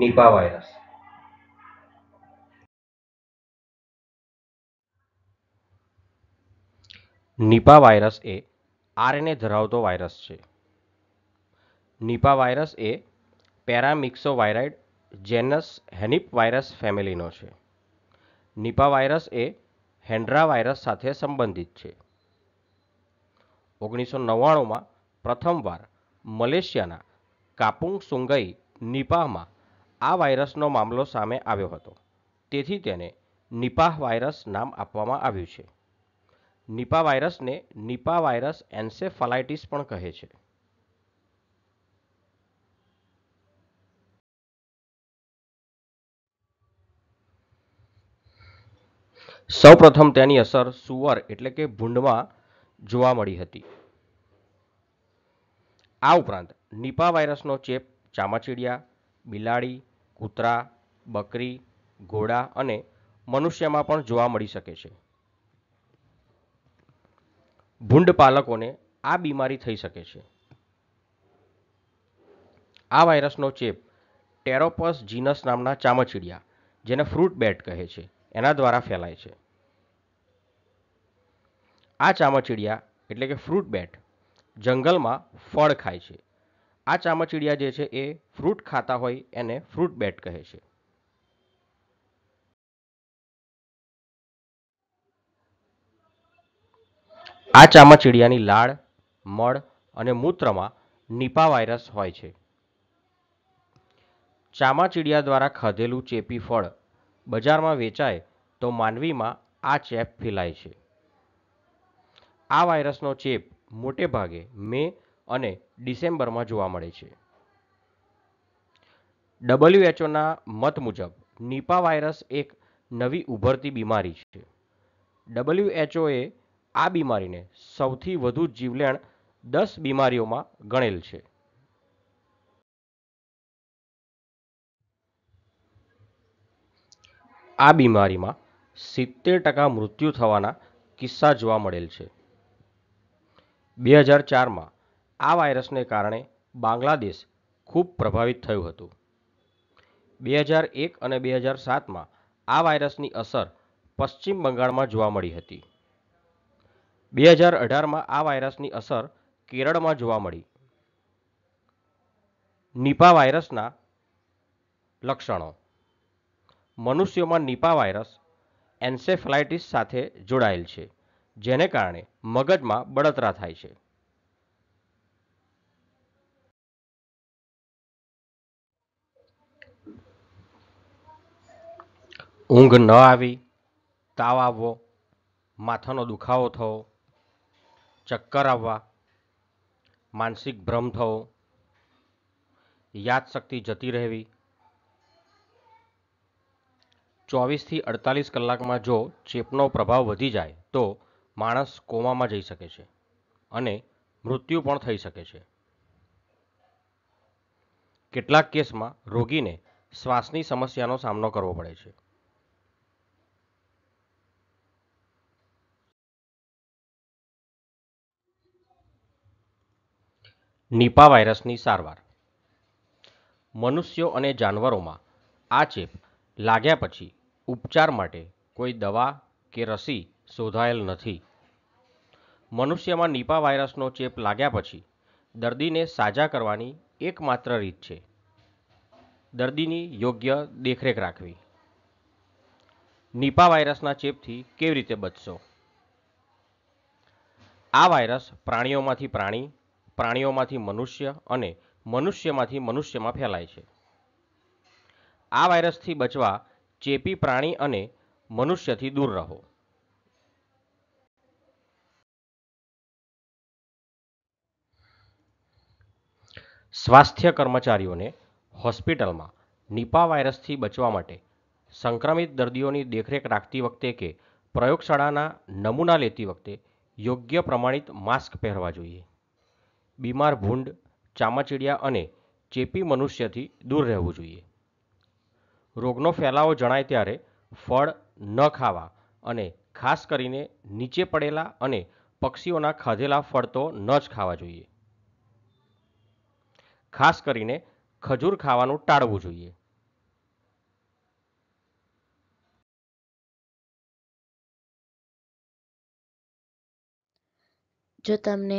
નિપા virus Nipah virus એ RNA ધરાવતો virus છે નિપા વાયરસ એ પેરામિક્સોવાયરાઇડ જેનસ હેનિપ વાયરસ નો છે નિપા વાયરસ એ હેન્ડ્રા વાયરસ સાથે સંબંધિત છે ઓગણીસો નવ્વાણુંમાં પ્રથમવાર મલેશિયાના કાપુંગ સુંગઈ નિપાહમાં આ વાયરસનો મામલો સામે આવ્યો હતો તેથી તેને નિપાહ વાયરસ નામ આપવામાં આવ્યું છે નિપા વાયરસને નિપા વાયરસ એન્સેફાલાઇટિસ પણ કહે છે સૌપ્રથમ તેની અસર સુવર એટલે કે ભૂંડમાં જોવા મળી હતી આ ઉપરાંત નિપા વાયરસનો ચેપ ચામાચીડિયા બિલાડી કૂતરા બકરી ઘોડા અને મનુષ્યમાં પણ જોવા મળી શકે છે ભૂંડ પાલકોને આ બીમારી થઈ શકે છે આ વાયરસનો ચેપ ટેરોપસ જીનસ નામના ચામચીડિયા જેને ફ્રૂટ બેટ કહે છે એના દ્વારા ફેલાય છે આ ચામચીડિયા એટલે કે ફ્રૂટ બેટ જંગલમાં ફળ ખાય છે આ ચામાચીડિયા જે છે એ ફ્રૂટ ખાતા હોય એને ફ્રૂટ બેટ કહે છે આ ચામાચીડિયાની લાળ મળ અને મૂત્રમાં નિપા વાયરસ હોય છે ચામાચીડિયા દ્વારા ખાધેલું ચેપી ફળ બજારમાં વેચાય તો માનવીમાં આ ચેપ ફેલાય છે આ વાયરસનો ચેપ મોટે ભાગે મેં અને ડિસેમ્બરમાં જોવા મળે છે ડબલ્યુએચઓના મત મુજબ નિપા વાયરસ એક નવી ઉભરતી બીમારી છે ડબલ્યુએચઓએ આ બીમારીને સૌથી વધુ જીવલેણ દસ બીમારીઓમાં ગણેલ છે આ બીમારીમાં સિત્તેર ટકા મૃત્યુ થવાના કિસ્સા જોવા મળેલ છે બે હજાર ચારમાં આ વાયરસને કારણે બાંગ્લાદેશ ખૂબ પ્રભાવિત થયું હતું બે હજાર એક અને બે હજાર સાતમાં આ વાયરસની અસર પશ્ચિમ બંગાળમાં જોવા મળી હતી બે હજાર અઢારમાં આ વાયરસની અસર કેરળમાં જોવા મળી નિપા વાયરસના લક્ષણો મનુષ્યોમાં નિપા વાયરસ એન્સેફલાઇટિસ સાથે જોડાયેલ છે જેને કારણે મગજમાં બળતરા થાય છે ઊંઘ ન આવી તાવ આવવો માથાનો દુખાવો થવો ચક્કર આવવા માનસિક ભ્રમ થવો યાદશક્તિ જતી રહેવી ચોવીસથી અડતાલીસ કલાકમાં જો ચેપનો પ્રભાવ વધી જાય તો માણસ કોમામાં જઈ શકે છે અને મૃત્યુ પણ થઈ શકે છે કેટલાક કેસમાં રોગીને શ્વાસની સમસ્યાનો સામનો કરવો પડે છે નિપા વાયરસની સારવાર મનુષ્યો અને જાનવરોમાં આ ચેપ લાગ્યા પછી ઉપચાર માટે કોઈ દવા કે રસી શોધાયેલ નથી મનુષ્યમાં નિપા વાયરસનો ચેપ લાગ્યા પછી દર્દીને સાજા કરવાની એકમાત્ર રીત છે દર્દીની યોગ્ય દેખરેખ રાખવી નિપા વાયરસના ચેપથી કેવી રીતે બચશો આ વાયરસ પ્રાણીઓમાંથી પ્રાણી પ્રાણીઓમાંથી મનુષ્ય અને મનુષ્યમાંથી મનુષ્યમાં ફેલાય છે આ વાયરસથી બચવા ચેપી પ્રાણી અને મનુષ્યથી દૂર રહો સ્વાસ્થ્ય કર્મચારીઓને હોસ્પિટલમાં નિપા વાયરસથી બચવા માટે સંક્રમિત દર્દીઓની દેખરેખ રાખતી વખતે કે પ્રયોગશાળાના નમૂના લેતી વખતે યોગ્ય પ્રમાણિત માસ્ક પહેરવા જોઈએ બીમાર ભૂંડ ચામાચીડિયા અને ચેપી મનુષ્યથી દૂર રહેવું જોઈએ રોગનો ફેલાવો જણાય ત્યારે ફળ ન ખાવા અને ખાસ કરીને નીચે પડેલા અને પક્ષીઓના ખાધેલા ફળ તો ન જ ખાવા જોઈએ ખાસ કરીને ખજૂર ખાવાનું ટાળવું જોઈએ જો તમને